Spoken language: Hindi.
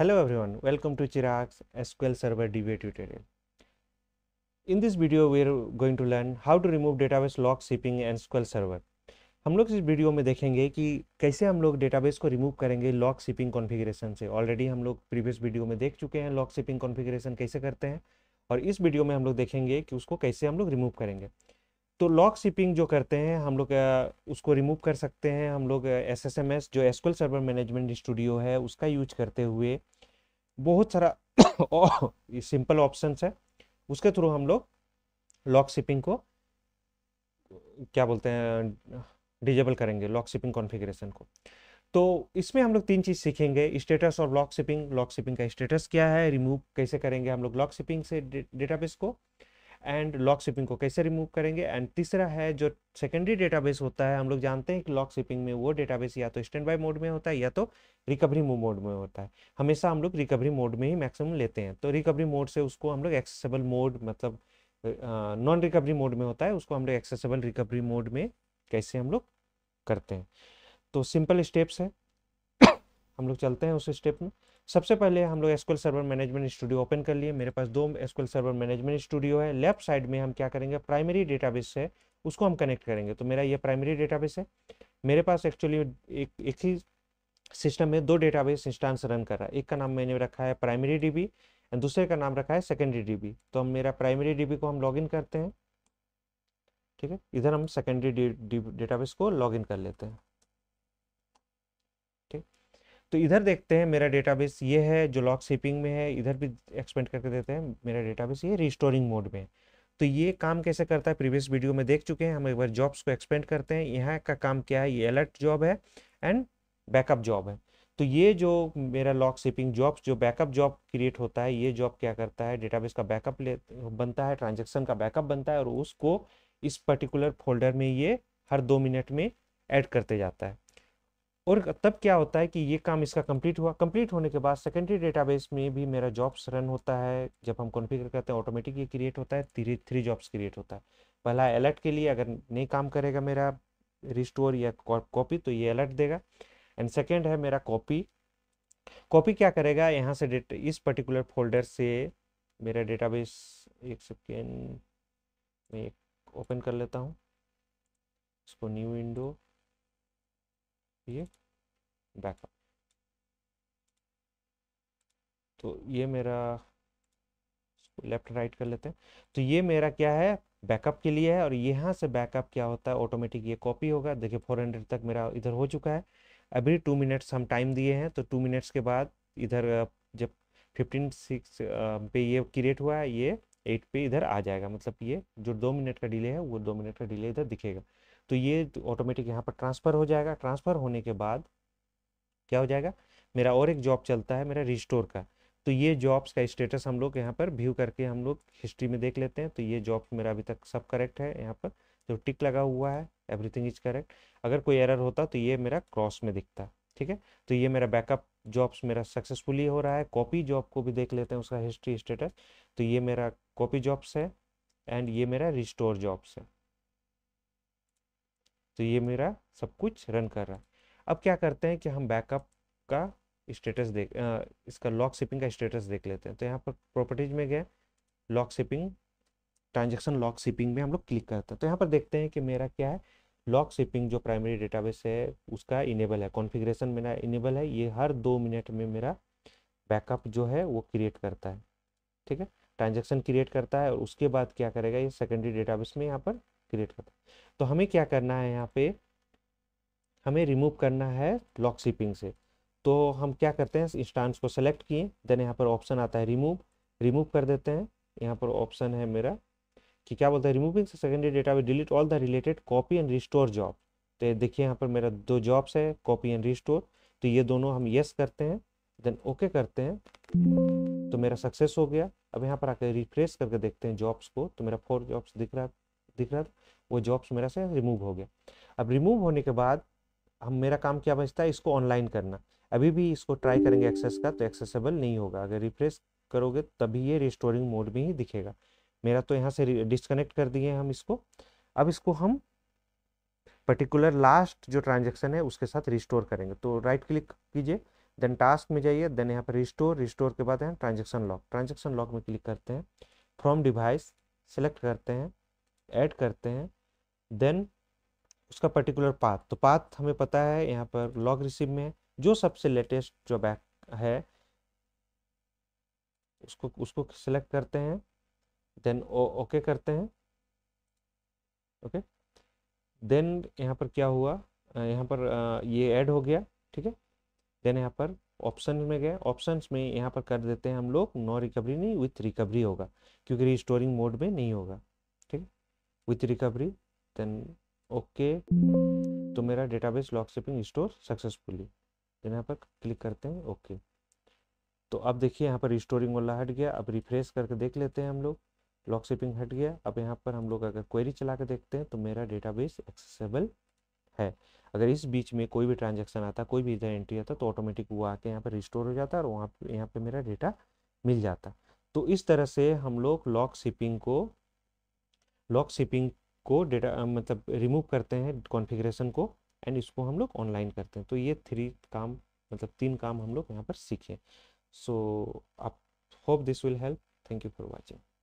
Hello everyone, welcome to Chirag's SQL Server DBA tutorial. In this video, we are going to learn how to remove database lock shipping and SQL Server. हम लोग इस वीडियो में देखेंगे कि कैसे हम लोग डेटाबेस को रिमूव करेंगे लॉक शिपिंग कॉन्फ़िगरेशन से ऑलरेडी हम लोग प्रीवियस वीडियो में देख चुके हैं लॉक शिपिंग कॉन्फ़िगरेशन कैसे करते हैं और इस वीडियो में हम लोग देखेंगे कि उसको कैसे हम लोग रिमूव करेंगे तो लॉक शिपिंग जो करते हैं हम लोग उसको रिमूव कर सकते हैं हम लोग एस एस एम एस जो एसक्ल सर्वर मैनेजमेंट स्टूडियो है उसका यूज करते हुए बहुत सारा सिंपल ऑप्शन है उसके थ्रू हम लोग लॉक शिपिंग को क्या बोलते हैं डिजेबल करेंगे लॉक शिपिंग कॉन्फ़िगरेशन को तो इसमें हम लोग तीन चीज़ सीखेंगे स्टेटस और लॉक शिपिंग लॉक शिपिंग का स्टेटस क्या है रिमूव कैसे करेंगे हम लोग लॉक शिपिंग से डेटाबेस को एंड लॉक शिपिंग को कैसे रिमूव करेंगे एंड तीसरा है जो सेकेंडरी डेटाबेस होता है हम लोग जानते हैं कि लॉक शिपिंग में वो डेटाबेस या तो स्टैंड बाई मोड में होता है या तो रिकवरी मोड में होता है हमेशा हम लोग रिकवरी मोड में ही मैक्सिमम लेते हैं तो रिकवरी मोड से उसको हम लोग एक्सेसिबल मोड मतलब नॉन रिकवरी मोड में होता है उसको हम लोग एक्सेसिबल रिकवरी मोड में कैसे हम लोग करते हैं तो सिंपल स्टेप्स है हम लोग चलते हैं उस स्टेप में सबसे पहले हम लोग SQL server management studio open कर लिए मेरे पास दो एसक्ल सर्वर मैनेजमेंट स्टूडियो है लेफ्ट साइड में हम क्या करेंगे प्राइमरी डेटाबेस है उसको हम कनेक्ट करेंगे तो मेरा ये प्राइमरी डेटाबेस है मेरे पास एक्चुअली एक एक ही सिस्टम में दो डेटाबेस इंस्टांस रन कर रहा है एक का नाम मैंने रखा है प्राइमरी बी एंड दूसरे का नाम रखा है सेकेंडरी बी तो हम मेरा प्राइमरी बी को हम इन करते हैं ठीक है इधर हम सेकेंडरी डेटाबेस को इन कर लेते हैं तो इधर देखते हैं मेरा डेटाबेस ये है जो लॉक सीपिंग में है इधर भी एक्सपेंड करके देते हैं मेरा डेटाबेस ये रिस्टोरिंग मोड में है तो ये काम कैसे करता है प्रीवियस वीडियो में देख चुके हैं हम एक बार जॉब्स को एक्सपेंड करते हैं यहाँ का काम क्या है ये अलर्ट जॉब है एंड बैकअप जॉब है तो ये जो मेरा लॉक सीपिंग जॉब्स जो बैकअप जॉब क्रिएट होता है ये जॉब क्या करता है डेटाबेस का बैकअप ले बनता है ट्रांजेक्शन का बैकअप बनता है और उसको इस पर्टिकुलर फोल्डर में ये हर दो मिनट में ऐड करते जाता है और तब क्या होता है कि ये काम इसका कंप्लीट हुआ कंप्लीट होने के बाद सेकेंडरी डेटाबेस में भी मेरा जॉब्स रन होता है जब हम कॉन्फ़िगर करते हैं ऑटोमेटिक ये क्रिएट होता है थ्री थ्री जॉब्स क्रिएट होता है पहला अलर्ट के लिए अगर नहीं काम करेगा मेरा रिस्टोर या कॉपी तो ये अलर्ट देगा एंड सेकेंड है मेरा कॉपी कॉपी क्या करेगा यहाँ से डेट इस पर्टिकुलर फोल्डर से मेरा डेटाबेस एक सेकेंड मैं ओपन कर लेता हूँ इसको न्यू विंडो ये बैकअप तो ये मेरा लेफ्ट राइट कर लेते हैं तो ये मेरा क्या है बैकअप के लिए है और यहाँ से बैकअप क्या होता है ऑटोमेटिक ये कॉपी होगा देखिए फोर हंड्रेड तक मेरा इधर हो चुका है अभी टू मिनट्स हम टाइम दिए हैं तो टू मिनट्स के बाद इधर जब फिफ्टीन सिक्स पे ये क्रिएट हुआ है ये एट पे इधर आ जाएगा मतलब ये जो दो मिनट का डिले है वो दो मिनट का डिले इधर दिखेगा तो ये ऑटोमेटिक तो यहाँ पर ट्रांसफ़र हो जाएगा ट्रांसफ़र होने के बाद क्या हो जाएगा मेरा और एक जॉब चलता है मेरा रिस्टोर का तो ये जॉब्स का स्टेटस हम लोग यहाँ पर व्यू करके हम लोग हिस्ट्री में देख लेते हैं तो ये जॉब मेरा अभी तक सब करेक्ट है यहाँ पर जो टिक लगा हुआ है एवरीथिंग इज करेक्ट अगर कोई एरर होता तो ये मेरा क्रॉस में दिखता ठीक है तो ये मेरा बैकअप जॉब्स मेरा सक्सेसफुली हो रहा है कॉपी जॉब को भी देख लेते हैं उसका हिस्ट्री स्टेटस तो ये मेरा कॉपी जॉब्स है एंड ये मेरा रिस्टोर जॉब्स है तो ये मेरा सब कुछ रन कर रहा है अब क्या करते हैं कि हम बैकअप का स्टेटस देख आ, इसका लॉक शिपिंग का स्टेटस देख लेते हैं तो यहाँ पर प्रॉपर्टीज में गए log shipping transaction log shipping में हम लोग क्लिक करते हैं तो यहाँ पर देखते हैं कि मेरा क्या है लॉक शिपिंग जो प्राइमरी डेटाबेस है उसका इनेबल है कॉन्फ़िगरेशन मेरा इनेबल है ये हर दो मिनट में मेरा बैकअप जो है वो क्रिएट करता है ठीक है ट्रांजेक्शन क्रिएट करता है और उसके बाद क्या करेगा ये सेकेंडरी डेटाबेस में यहाँ पर क्रिएट होता है तो हमें क्या करना है यहाँ पे हमें रिमूव करना है लॉक सीपिंग से तो हम क्या करते हैं इंस्टांस को सेलेक्ट किए देन यहाँ पर ऑप्शन आता है रिमूव रिमूव कर देते हैं यहाँ पर ऑप्शन है मेरा कि क्या बोलता है रिमूविंग से सेकेंडरी डेटा में delete all the related copy and restore job तो देखिए यहाँ पर मेरा दो जॉब्स है कॉपी एंड रिस्टोर तो ये दोनों हम येस करते हैं देन ओके okay करते हैं तो मेरा सक्सेस हो गया अब यहाँ पर आकर रिफ्रेश करके देखते हैं जॉब्स को तो मेरा फोर जॉब्स दिख रहा है दिख रहा था वो जॉब्स मेरा से रिमूव हो गया अब रिमूव होने के बाद हम मेरा काम क्या बचता है इसको ऑनलाइन करना अभी भी इसको ट्राई करेंगे एक्सेस का तो एक्सेसेबल नहीं होगा अगर रिफ्रेश करोगे तभी ये रिस्टोरिंग मोड में ही दिखेगा मेरा तो यहाँ से डिस्कनेक्ट कर दिए हम इसको अब इसको हम पर्टिकुलर लास्ट जो ट्रांजेक्शन है उसके साथ रिस्टोर करेंगे तो राइट क्लिक कीजिए देन टास्क में जाइए देन यहाँ पर रिस्टोर रिस्टोर के बाद यहाँ ट्रांजेक्शन लॉक ट्रांजेक्शन लॉक में क्लिक करते हैं फ्रॉम डिवाइस सेलेक्ट करते हैं ऐड करते हैं देन उसका पर्टिकुलर पाथ तो पाथ हमें पता है यहाँ पर लॉग रिसीव में जो सबसे लेटेस्ट जो बैक है उसको उसको सिलेक्ट करते हैं देन ओके करते हैं ओके देन यहाँ पर क्या हुआ यहाँ पर ये ऐड हो गया ठीक है देन यहाँ पर ऑप्शन में गए ऑप्शन में यहाँ पर कर देते हैं हम लोग नो रिकवरी नहीं विथ रिकवरी होगा क्योंकि रिस्टोरिंग मोड में नहीं होगा विथ रिकवरी देन ओके तो मेरा database log shipping store successfully then यहाँ पर क्लिक करते हैं ओके तो अब देखिए यहाँ पर रिस्टोरिंग वाला हट गया अब रिफ्रेश करके देख लेते हैं हम लोग लॉक सेपिंग हट गया अब यहाँ पर हम लोग अगर क्वेरी चला के देखते हैं तो मेरा डेटाबेस एक्सेसेबल है अगर इस बीच में कोई भी ट्रांजेक्शन आता कोई भी इधर एंट्री आता तो ऑटोमेटिक वो आके यहाँ पर रिस्टोर हो जाता और वहाँ यहाँ पर मेरा डेटा मिल जाता तो इस तरह से हम लोग लॉक शिपिंग को लॉक शिपिंग को डेटा मतलब रिमूव करते हैं कॉन्फ़िगरेशन को एंड इसको हम लोग ऑनलाइन करते हैं तो ये थ्री काम मतलब तीन काम हम लोग यहाँ पर सीखें सो आप hope this will help thank you for watching